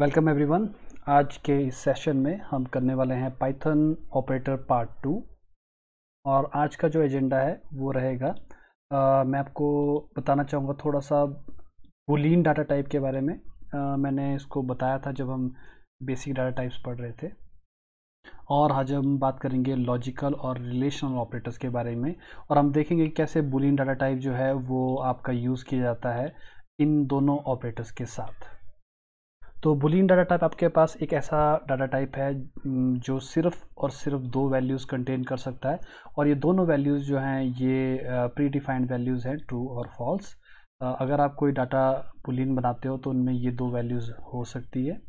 welcome everyone आज के इस सेशन में हम करने वाले हैं पाइथन ऑपरेटर पार्ट टू और आज का जो एजेंडा है वो रहेगा आ, मैं आपको बताना चाहूँगा थोड़ा सा बुलिन डाटा टाइप के बारे में आ, मैंने इसको बताया था जब हम बेसिक डाटा टाइप्स पढ़ रहे थे और आज हम बात करेंगे लॉजिकल और रिलेशनल ऑपरेटर्स के बारे में और हम देखेंगे कैसे बुलिन डाटा टाइप जो है वो आपका यूज़ किया जाता है इन दोनों ऑपरेटर्स के साथ तो बुलियन डाटा टाइप आपके पास एक ऐसा डाटा टाइप है जो सिर्फ और सिर्फ दो वैल्यूज़ कंटेन कर सकता है और ये दोनों वैल्यूज़ जो हैं ये प्री डिफाइंड वैल्यूज़ हैं ट्रू और फॉल्स अगर आप कोई डाटा बुलियन बनाते हो तो उनमें ये दो वैल्यूज़ हो सकती है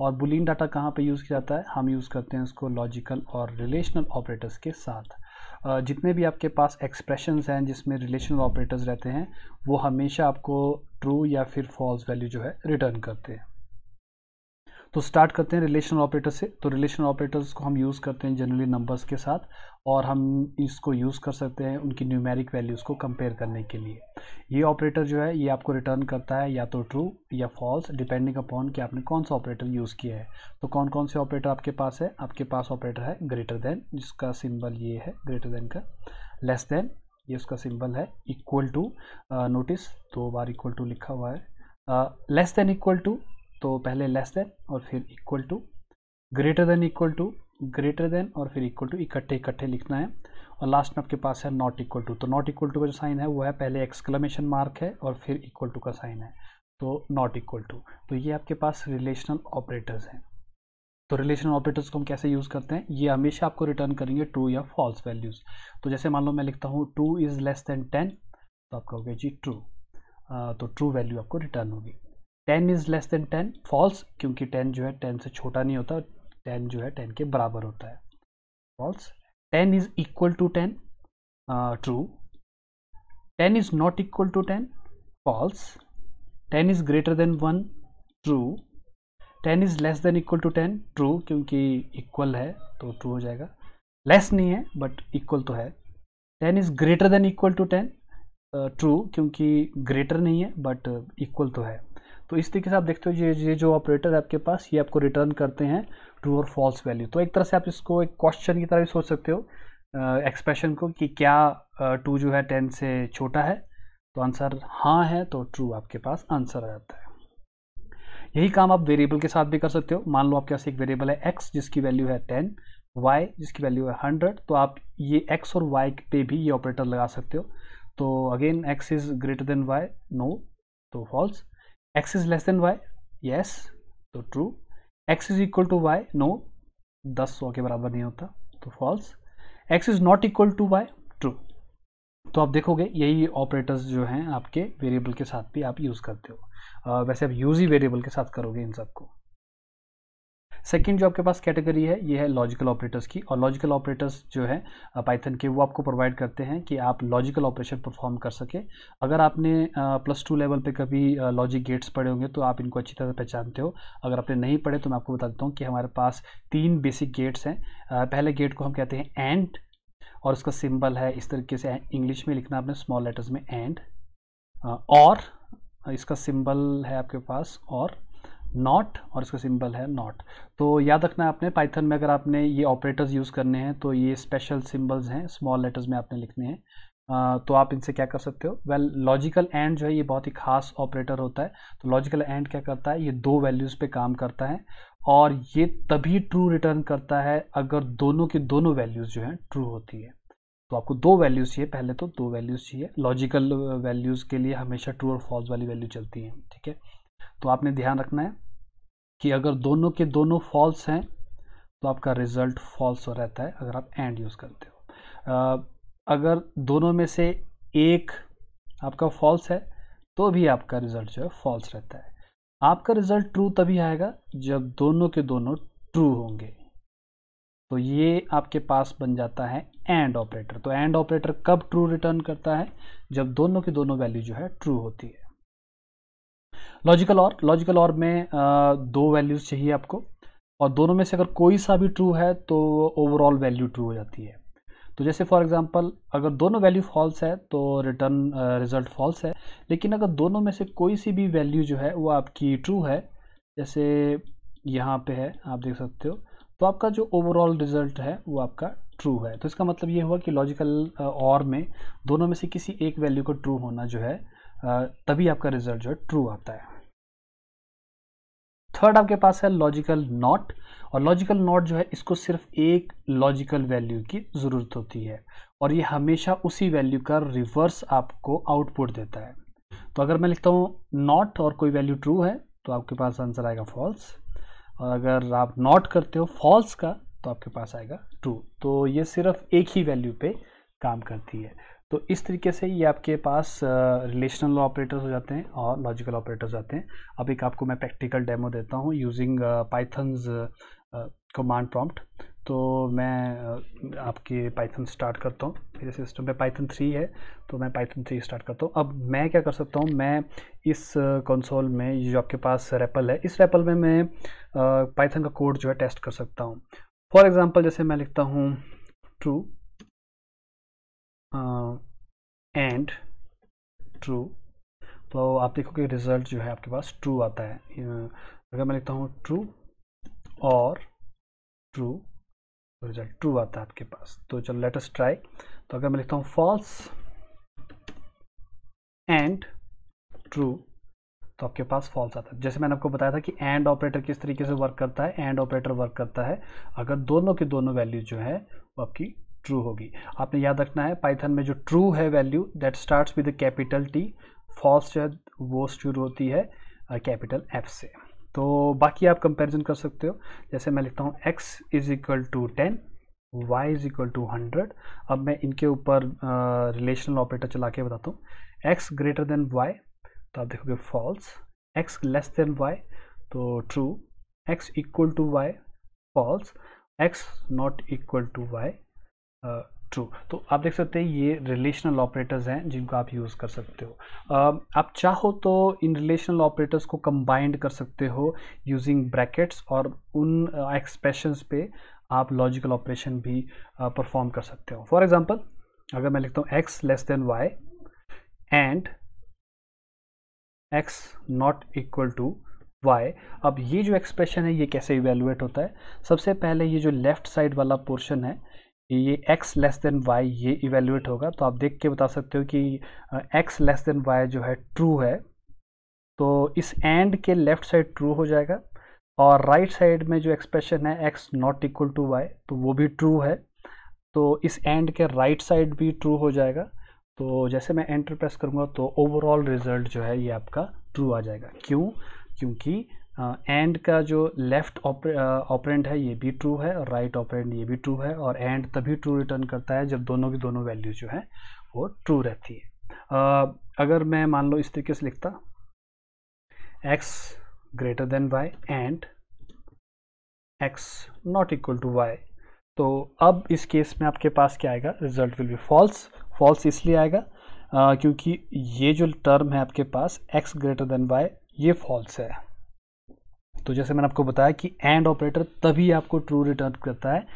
और बुलियन डाटा कहाँ पे यूज़ किया जाता है हम यूज़ करते हैं उसको लॉजिकल और रिलेशनल ऑपरेटर्स के साथ जितने भी आपके पास एक्सप्रेशंस हैं जिसमें रिलेशनल ऑपरेटर्स रहते हैं वो हमेशा आपको ट्रू या फिर फॉल्स वैल्यू जो है रिटर्न करते हैं तो स्टार्ट करते हैं रिलेशनल ऑपरेटर से तो रिलेशनल ऑपरेटर्स को हम यूज़ करते हैं जनरली नंबर्स के साथ और हम इसको यूज़ कर सकते हैं उनकी न्यूमेरिक वैल्यूज़ को कंपेयर करने के लिए ये ऑपरेटर जो है ये आपको रिटर्न करता है या तो ट्रू या फॉल्स डिपेंडिंग अपॉन कि आपने कौन सा ऑपरेटर यूज़ किया है तो कौन कौन से ऑपरेटर आपके पास है आपके पास ऑपरेटर है ग्रेटर देन जिसका सिम्बल ये है ग्रेटर देन का लेस देन ये उसका सिंबल है इक्वल टू नोटिस दो बार इक्वल टू लिखा हुआ है लेस देन इक्वल टू तो पहले लेस देन और फिर equal to greater than equal to greater than और फिर इक्वल टू इकट्ठे इकट्ठे लिखना है और लास्ट में आपके पास है नॉट इक्वल टू तो नॉट इक्वल टू का जो साइन है वो है पहले एक्सक्लेमेशन मार्क है और फिर इक्वल टू का साइन है तो नॉट इक्वल टू तो ये आपके पास रिलेशनल ऑपरेटर्स हैं तो रिलेशनल ऑपरेटर्स को हम कैसे यूज़ करते हैं ये हमेशा आपको रिटर्न करेंगे ट्रू या फॉल्स वैल्यूज़ तो जैसे मान लो मैं लिखता हूँ two is less than ten तो आप कहोगे जी ट्रू तो ट्रू वैल्यू आपको रिटर्न होगी ten is less than ten false क्योंकि टेन जो है टेन से छोटा नहीं होता टेन जो है टेन के बराबर होता है false ten is equal to ten true ten is not equal to ten false ten is greater than one true ten is less than equal to ten true क्योंकि इक्वल है तो true हो जाएगा less नहीं है but equal तो है ten is greater than equal to ten true क्योंकि ग्रेटर नहीं है बट इक्वल तो है तो इस तरीके से आप देखते हो ये ये जो ऑपरेटर है आपके पास ये आपको रिटर्न करते हैं ट्रू और फॉल्स वैल्यू तो एक तरह से आप इसको एक क्वेश्चन की तरह भी सोच सकते हो एक्सप्रेशन को कि क्या टू जो है टेन से छोटा है तो आंसर हाँ है तो ट्रू आपके पास आंसर आ जाता है यही काम आप वेरिएबल के साथ भी कर सकते हो मान लो आपके पास एक वेरिएबल है एक्स जिसकी वैल्यू है टेन वाई जिसकी वैल्यू है हंड्रेड तो आप ये एक्स और वाई पे भी ये ऑपरेटर लगा सकते हो तो again X is greater than Y no तो false X is less than Y yes तो true X is equal to Y no दस सौ के बराबर नहीं होता तो false X is not equal to Y true तो आप देखोगे यही ऑपरेटर्स जो हैं आपके वेरिएबल के साथ भी आप यूज़ करते हो वैसे आप यूज़ ही वेरिएबल के साथ करोगे इन सबको सेकेंड जो आपके पास कैटेगरी है ये है लॉजिकल ऑपरेटर्स की और लॉजिकल ऑपरेटर्स जो है पाइथन के वो आपको प्रोवाइड करते हैं कि आप लॉजिकल ऑपरेशन परफॉर्म कर सके अगर आपने प्लस टू लेवल पे कभी लॉजिक गेट्स पढ़े होंगे तो आप इनको अच्छी तरह पहचानते हो अगर आपने नहीं पढ़े तो मैं आपको बता देता हूँ कि हमारे पास तीन बेसिक गेट्स हैं पहले गेट को हम कहते हैं एंड और उसका सिंबल है इस तरीके से इंग्लिश में लिखना आपने स्मॉल लेटर्स में एंड और इसका सिंबल है आपके पास और नॉट और इसका सिंबल है नॉट तो याद रखना है आपने पाइथन में अगर आपने ये ऑपरेटर्स यूज़ करने हैं तो ये स्पेशल सिंबल्स हैं स्मॉल लेटर्स में आपने लिखने हैं तो आप इनसे क्या कर सकते हो वेल लॉजिकल एंड जो है ये बहुत ही खास ऑपरेटर होता है तो लॉजिकल एंड क्या करता है ये दो वैल्यूज़ पे काम करता है और ये तभी ट्रू रिटर्न करता है अगर दोनों की दोनों वैल्यूज़ जो हैं ट्रू होती है तो आपको दो वैल्यूज़ चाहिए पहले तो दो वैल्यूज़ चाहिए लॉजिकल वैल्यूज़ के लिए हमेशा ट्रू और फॉल्स वाली वैल्यू चलती है ठीक है तो आपने ध्यान रखना है कि अगर दोनों के दोनों फॉल्स हैं तो आपका रिजल्ट फॉल्स हो रहता है अगर आप एंड यूज़ करते हो अगर दोनों में से एक आपका फॉल्स है तो भी आपका रिजल्ट जो है फॉल्स रहता है आपका रिजल्ट ट्रू तभी आएगा जब दोनों के दोनों ट्रू होंगे तो ये आपके पास बन जाता है एंड ऑपरेटर तो एंड ऑपरेटर कब ट्रू रिटर्न करता है जब दोनों के दोनों वैल्यू जो है ट्रू होती है लॉजिकल और लॉजिकल और में आ, दो वैल्यूज़ चाहिए आपको और दोनों में से अगर कोई सा भी ट्रू है तो ओवरऑल वैल्यू ट्रू हो जाती है तो जैसे फॉर एग्जांपल अगर दोनों वैल्यू फॉल्स है तो रिटर्न रिजल्ट फॉल्स है लेकिन अगर दोनों में से कोई सी भी वैल्यू जो है वो आपकी ट्रू है जैसे यहाँ पे है आप देख सकते हो तो आपका जो ओवरऑल रिजल्ट है वो आपका ट्रू है तो इसका मतलब ये हुआ कि लॉजिकल और में दोनों में से किसी एक वैल्यू को ट्रू होना जो है तभी आपका रिजल्ट जो है ट्रू आता है थर्ड आपके पास है लॉजिकल नॉट और लॉजिकल नॉट जो है इसको सिर्फ एक लॉजिकल वैल्यू की ज़रूरत होती है और ये हमेशा उसी वैल्यू का रिवर्स आपको आउटपुट देता है तो अगर मैं लिखता हूँ नॉट और कोई वैल्यू ट्रू है तो आपके पास आंसर आएगा फॉल्स और अगर आप नॉट करते हो फॉल्स का तो आपके पास आएगा ट्रू तो ये सिर्फ एक ही वैल्यू पे काम करती है तो इस तरीके से ये आपके पास रिलेशनल ऑपरेटर्स हो जाते हैं और लॉजिकल ऑपरेटर्स आते जाते हैं अब एक आपको मैं प्रैक्टिकल डेमो देता हूँ यूजिंग पाइथन्स कमांड प्रॉम्प्ट तो मैं आपके पाइथन स्टार्ट करता हूँ मेरे सिस्टम पे पाइथन थ्री है तो मैं पाइथन थ्री स्टार्ट करता हूँ अब मैं क्या कर सकता हूँ मैं इस कंसोल में जो आपके पास रेपल है इस रेपल में मैं पाइथन का कोड जो है टेस्ट कर सकता हूँ फॉर एग्ज़ाम्पल जैसे मैं लिखता हूँ ट्रू एंड ट्रू तो आप देखोगे रिजल्ट जो है आपके पास ट्रू आता है अगर मैं लिखता हूँ ट्रू और ट्रू रिजल्ट ट्रू आता है आपके पास तो चलो लेटेस्ट ट्राई तो अगर मैं लिखता हूँ फॉल्स एंड ट्रू तो आपके पास फॉल्स आता है जैसे मैंने आपको बताया था कि एंड ऑपरेटर किस तरीके से वर्क करता है एंड ऑपरेटर वर्क करता है अगर दोनों के दोनों वैल्यू जो है वो आपकी ट्रू होगी आपने याद रखना है पाइथन में जो ट्रू है value that starts with capital T false जो है वो शुरू होती है कैपिटल एफ से तो बाकी आप कंपैरिजन कर सकते हो जैसे मैं लिखता हूँ X is equal to ten Y is equal to hundred अब मैं इनके ऊपर रिलेशनल ऑपरेटर चला के बताता हूँ एक्स ग्रेटर देन वाई तो आप देखोगे false X less than Y तो true X equal to Y false X not equal to Y true तो आप देख सकते हैं ये रिलेशनल ऑपरेटर्स हैं जिनको आप यूज़ कर सकते हो uh, आप चाहो तो इन रिलेशनल ऑपरेटर्स को कंबाइंड कर सकते हो यूजिंग ब्रैकेट्स और उन एक्सप्रेशंस uh, पे आप लॉजिकल ऑपरेशन भी परफॉर्म कर सकते हो फॉर एग्जांपल अगर मैं लिखता हूँ X less than Y and X not equal to Y अब ये जो एक्सप्रेशन है ये कैसे इवेलुएट होता है सबसे पहले ये जो लेफ्ट साइड वाला पोर्शन है ये x लेस देन y ये इवेल्युएट होगा तो आप देख के बता सकते हो कि x लेस देन y जो है ट्रू है तो इस एंड के लेफ्ट साइड ट्रू हो जाएगा और राइट right साइड में जो एक्सप्रेशन है x not equal to y तो वो भी ट्रू है तो इस एंड के राइट right साइड भी ट्रू हो जाएगा तो जैसे मैं एंटर प्रेस करूँगा तो ओवरऑल रिजल्ट जो है ये आपका ट्रू आ जाएगा क्यों क्योंकि एंड uh, का जो लेफ्ट ऑपरेंट है ये भी ट्रू है और राइट right ऑपरेंट ये भी ट्रू है और एंड तभी ट्रू रिटर्न करता है जब दोनों की दोनों वैल्यू जो है वो ट्रू रहती है uh, अगर मैं मान लो इस तरीके से लिखता x greater than y and x not equal to y तो अब इस केस में आपके पास क्या आएगा result will be false false इसलिए आएगा uh, क्योंकि ये जो टर्म है आपके पास x ग्रेटर देन y ये फॉल्स है तो जैसे मैंने आपको बताया कि एंड ऑपरेटर तभी आपको ट्रू रिटर्न करता है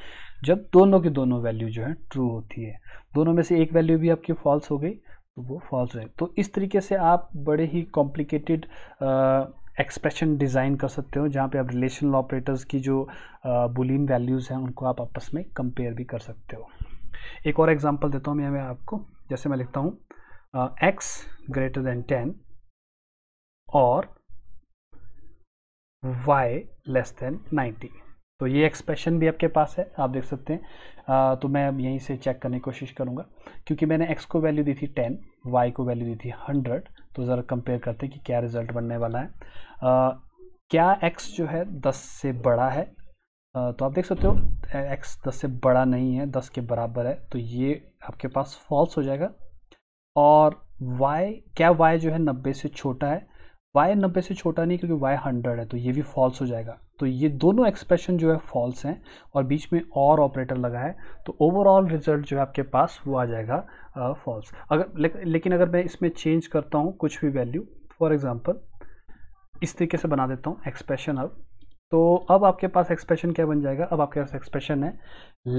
जब दोनों की दोनों वैल्यू जो है ट्रू होती है दोनों में से एक वैल्यू भी आपकी फॉल्स हो गई तो वो फॉल्स रहे तो इस तरीके से आप बड़े ही कॉम्प्लिकेटेड एक्सप्रेशन डिज़ाइन कर सकते हो जहाँ पे आप रिलेशनल ऑपरेटर्स की जो बुलिन वैल्यूज़ हैं उनको आप आपस में कंपेयर भी कर सकते हो एक और एग्जांपल देता हूँ मैं आपको जैसे मैं लिखता हूँ एक्स ग्रेटर देन टेन और y लेस देन 90 तो ये एक्सप्रेशन भी आपके पास है आप देख सकते हैं आ, तो मैं अब यहीं से चेक करने की कोशिश करूँगा क्योंकि मैंने x को वैल्यू दी थी 10 y को वैल्यू दी थी 100 तो ज़रा कंपेयर करते हैं कि क्या रिजल्ट बनने वाला है आ, क्या x जो है 10 से बड़ा है आ, तो आप देख सकते हो x 10 से बड़ा नहीं है 10 के बराबर है तो ये आपके पास फॉल्स हो जाएगा और y क्या y जो है 90 से छोटा है वाई नब्बे से छोटा नहीं क्योंकि वाई हंड्रेड है तो ये भी फॉल्स हो जाएगा तो ये दोनों एक्सप्रेशन जो है फॉल्स हैं और बीच में और ऑपरेटर लगा है तो ओवरऑल रिजल्ट जो है आपके पास वो आ जाएगा फॉल्स uh, अगर ले, लेकिन अगर मैं इसमें चेंज करता हूँ कुछ भी वैल्यू फॉर एग्ज़ाम्पल इस तरीके से बना देता हूँ एक्सप्रेशन अब तो अब आपके पास एक्सप्रेशन क्या बन जाएगा अब आपके पास एक्सप्रेशन है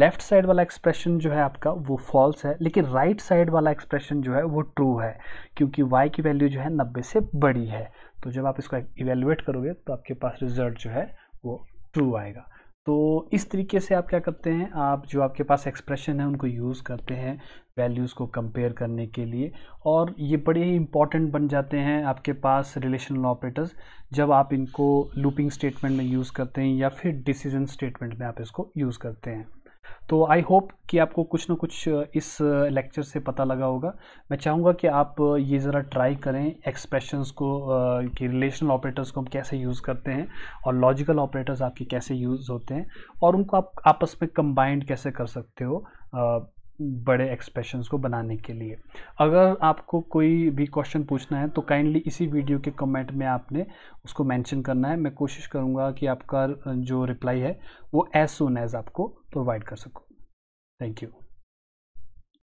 लेफ्ट साइड वाला एक्सप्रेशन जो है आपका वो फॉल्स है लेकिन राइट right साइड वाला एक्सप्रेशन जो है वो ट्रू है क्योंकि y की वैल्यू जो है 90 से बड़ी है तो जब आप इसको इवेल्युएट करोगे तो आपके पास रिजल्ट जो है वो ट्रू आएगा तो इस तरीके से आप क्या करते हैं आप जो आपके पास एक्सप्रेशन है उनको यूज़ करते हैं वैल्यूज़ को कंपेयर करने के लिए और ये बड़े ही इंपॉर्टेंट बन जाते हैं आपके पास रिलेशनल ऑपरेटर्स जब आप इनको लूपिंग स्टेटमेंट में यूज़ करते हैं या फिर डिसीजन स्टेटमेंट में आप इसको यूज़ करते हैं तो आई होप कि आपको कुछ ना कुछ इस लेक्चर से पता लगा होगा मैं चाहूँगा कि आप ये ज़रा ट्राई करें एक्सप्रेशंस को कि रिलेशनल ऑपरेटर्स को हम कैसे यूज़ करते हैं और लॉजिकल ऑपरेटर्स आपके कैसे यूज़ होते हैं और उनको आप आपस में कंबाइंड कैसे कर सकते हो बड़े एक्सप्रेशंस को बनाने के लिए अगर आपको कोई भी क्वेश्चन पूछना है तो काइंडली इसी वीडियो के कमेंट में आपने उसको मेंशन करना है मैं कोशिश करूँगा कि आपका जो रिप्लाई है वो एज सुन एज आपको प्रोवाइड कर सकूँ थैंक यू